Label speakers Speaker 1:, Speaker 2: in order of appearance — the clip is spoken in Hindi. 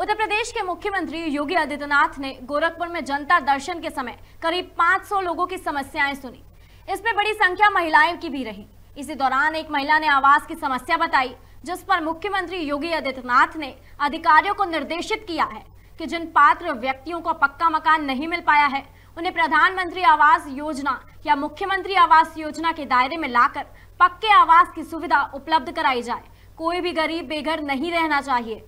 Speaker 1: उत्तर प्रदेश के मुख्यमंत्री योगी आदित्यनाथ ने गोरखपुर में जनता दर्शन के समय करीब 500 लोगों की समस्याएं सुनी इसमें बड़ी संख्या महिलाएं की भी रही इसी दौरान एक महिला ने आवास की समस्या बताई जिस पर मुख्यमंत्री योगी आदित्यनाथ ने अधिकारियों को निर्देशित किया है कि जिन पात्र व्यक्तियों को पक्का मकान नहीं मिल पाया है उन्हें प्रधानमंत्री आवास योजना या मुख्यमंत्री आवास योजना के दायरे में लाकर पक्के आवास की सुविधा उपलब्ध कराई जाए कोई भी गरीब बेघर नहीं रहना चाहिए